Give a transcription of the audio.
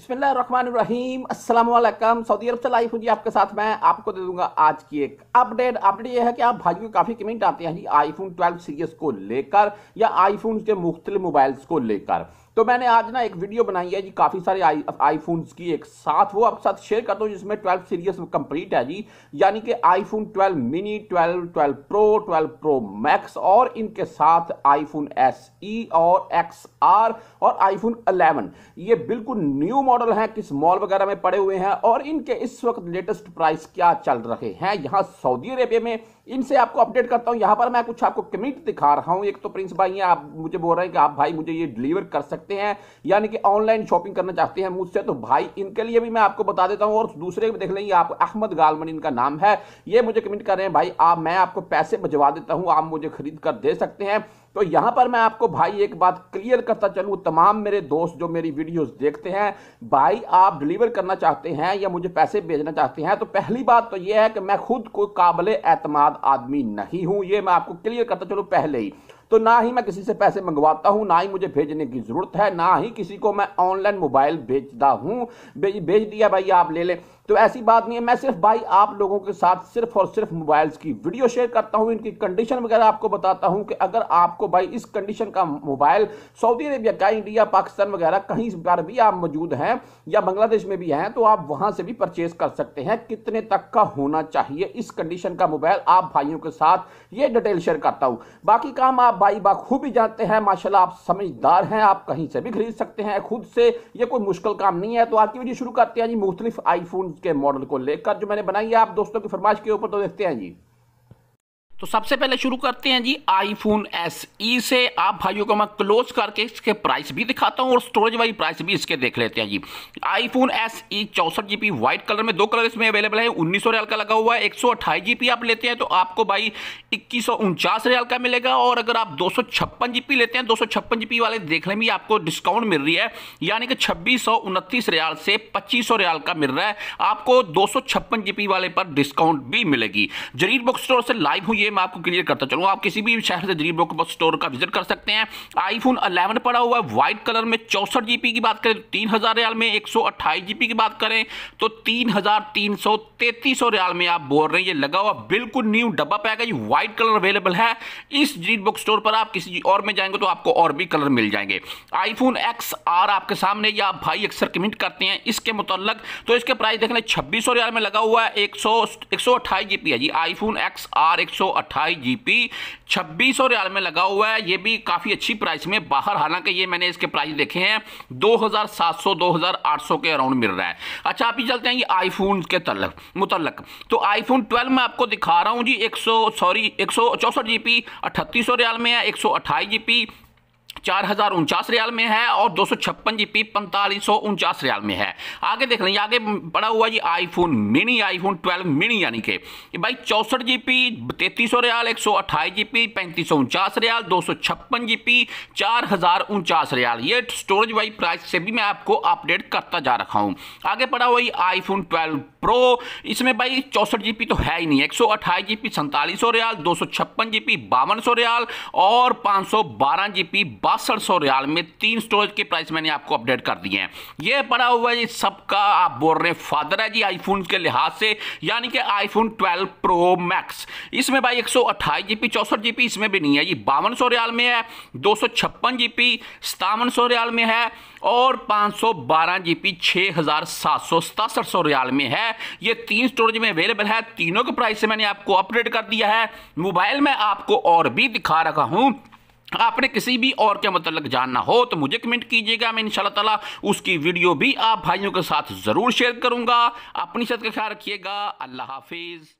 बिस्मिल्लाम Aslam Saudi अरब से live हूँ जी आपके साथ मैं आपको दे दूंगा आज की एक अपडेट अपडेट ये है कि आप भाइयों काफ़ी कमेंट आते हैं जी आईफोन 12 सीरीज को लेकर या आईफोन के मुख्तलि मोबाइल्स को लेकर तो मैंने आज ना एक वीडियो बनाई है जी काफ़ी सारे आई की एक साथ वो आपके साथ शेयर करता हूँ जिसमें 12 सीरीज कंप्लीट है जी यानी कि iPhone 12 mini 12 12 pro 12 pro max और इनके साथ आईफोन एस ई और एक्स आर और आईफोन 11 ये बिल्कुल न्यू मॉडल है किस मॉल वगैरह में पड़े हुए हैं और इनके इस वक्त लेटेस्ट प्राइस क्या चल रहे हैं यहाँ सऊदी अरेबिया में इनसे आपको अपडेट करता हूँ यहाँ पर मैं कुछ आपको कमिट दिखा रहा हूँ एक तो प्रिंस भाई हैं आप मुझे बोल रहे हैं कि आप भाई मुझे ये डिलीवर कर सकते सकते हैं यानी कि ऑनलाइन शॉपिंग करना चाहते हैं मुझसे तो भाई इनके लिए भी मैं आपको बता देता हूँ और दूसरे भी देख लेंगे आप अहमद गालमन इनका नाम है ये मुझे कमेंट कर रहे हैं भाई आप मैं आपको पैसे भिजवा देता हूँ आप मुझे खरीद कर दे सकते हैं तो यहां पर मैं आपको भाई एक बात क्लियर करता चलूं तमाम मेरे दोस्त जो मेरी वीडियोस देखते हैं भाई आप डिलीवर करना चाहते हैं या मुझे पैसे भेजना चाहते हैं तो पहली बात तो यह है कि मैं खुद कोई काबिल एतमाद आदमी नहीं हूं यह मैं आपको क्लियर करता चलूं पहले ही तो ना ही मैं किसी से पैसे मंगवाता हूं ना ही मुझे भेजने की जरूरत है ना ही किसी को मैं ऑनलाइन मोबाइल बेचता हूं भेज दिया भाई आप ले लें तो ऐसी बात नहीं है मैं सिर्फ भाई आप लोगों के साथ सिर्फ और सिर्फ मोबाइल्स की वीडियो शेयर करता हूँ इनकी कंडीशन वगैरह आपको बताता हूँ कि अगर आपको भाई इस कंडीशन का मोबाइल सऊदी अरेबिया का इंडिया पाकिस्तान वगैरह कहीं पर भी आप मौजूद हैं या बांग्लादेश में भी हैं तो आप वहाँ से भी परचेज कर सकते हैं कितने तक का होना चाहिए इस कंडीशन का मोबाइल आप भाइयों के साथ ये डिटेल शेयर करता हूँ बाकी काम आप भाई बाखूबी जानते हैं माशाला आप समझदार हैं आप कहीं से भी खरीद सकते हैं खुद से ये कोई मुश्किल काम नहीं है तो आपकी वीडियो शुरू करते हैं जी मुख्तलिफ आईफोन के मॉडल को लेकर जो मैंने बनाई है आप दोस्तों की फरमाइश के ऊपर तो देखते हैं जी तो सबसे पहले शुरू करते हैं जी आईफोन एस ई से आप भाइयों को मैं क्लोज करके इसके प्राइस भी दिखाता हूं और स्टोरेज वाली प्राइस भी इसके देख लेते हैं जी आईफोन एस ई चौसठ जी व्हाइट कलर में दो कलर इसमें अवेलेबल है उन्नीस सौ का लगा हुआ है एक सौ अट्ठाईस आप लेते हैं तो आपको भाई इक्कीस सौ उनचास का मिलेगा और अगर आप दो सौ छप्पन लेते हैं दो सौ छप्पन वाले देखने में आपको डिस्काउंट मिल रही है यानी कि छब्बीस सौ उनतीस रियाल से पच्चीस सौ रियाल का मिल रहा है आपको दो सौ छप्पन वाले पर डिस्काउंट भी मिलेगी जरीर बुक स्टोर से लाइव हुई ये मैं आपको क्लियर करता चलूँ आप किसी भी शहर से ड्रीम बुक स्टोर का विजिट कर सकते हैं आईफोन 11 पड़ा हुआ है वाइट कलर में चौसठ जी की बात करें तो तीन हज़ार रियाल में एक सौ अट्ठाईस जीबी की बात करें तो तीन हज़ार तीन सौ तैंतीस सौ रियाल में आप बोल रहे हैं ये लगा हुआ बिल्कुल न्यू डब्बा पैकेज व्हाइट कलर अवेलेबल है इस ड्रीम बुक स्टोर पर आप किसी और में जाएंगे तो आपको और भी कलर मिल जाएंगे आईफोन एक्स आपके सामने या भाई अक्सर कमेंट करते हैं इसके मुतलक तो इसके प्राइस देख लें छब्बीस सौ रियाल में लगा हुआ है एक सौ एक सौ अट्ठाईस जी पी है जी आईफोन एक्स आर एक सौ अट्ठाईस जी पी छब्बीस सौ रियाल में लगा हुआ है ये भी काफ़ी अच्छी प्राइस में बाहर हालांकि ये मैंने इसके प्राइस देखे हैं 2700 2800 के अराउंड मिल रहा है अच्छा आप ही चलते हैं ये आईफोन के तलक मुतलक तो आईफोन 12 मैं आपको दिखा रहा हूँ जी 100 सॉरी एक सौ रियाल में है एक सौ अट्ठाईस चार हज़ार उनचास रियाल में है और दो सौ छप्पन जी पी पैंतालीस सौ उनचास रियाल में है आगे देख लें आगे बड़ा हुआ जी आईफोन मिनी आईफोन 12 मिनी यानी के भाई चौंसठ जी पी तैतीस सौ रियाल एक सौ अट्ठाईस जी पी पैंतीस सौ उनचास रियाल दो सौ छप्पन जी पी चार हज़ार उनचास रियाल ये स्टोरेज वाई प्राइस से भी मैं आपको अपडेट करता जा रखा हूँ आगे पड़ा हुआ जी आईफोन ट्वेल्व प्रो इसमें भाई चौंसठ जी तो है ही नहीं एक सौ अट्ठाईस जी पी सैंतालीस सौ रियाल दो सौ छप्पन जी पी बावन सौ रियाल और पाँच सौ बारह जी पी बासठ सौ रियाल में तीन स्टोरेज के प्राइस मैंने आपको अपडेट कर दिए हैं ये पड़ा हुआ है जी सबका आप बोल रहे हैं फादर है जी आईफोन के लिहाज से यानी कि आईफोन 12 प्रो मैक्स इसमें भाई एक सौ अट्ठाईस जी पी इसमें भी नहीं है ये बावन सौ रियाल में है दो सौ छप्पन जी पी सतावन सौ रियाल में है और पाँच सौ बारह जी पी छः हज़ार सात सौ सतासठ सौ रियाल में है ये तीन स्टोरेज में अवेलेबल है तीनों के प्राइस मैंने आपको अपडेट कर दिया है मोबाइल में आपको और भी दिखा रखा हूँ आपने किसी भी और के मतलब जानना हो तो मुझे कमेंट कीजिएगा मैं इंशाल्लाह ताला उसकी वीडियो भी आप भाइयों के साथ ज़रूर शेयर करूंगा अपनी सेहत का ख्याल रखिएगा अल्लाह हाफिज़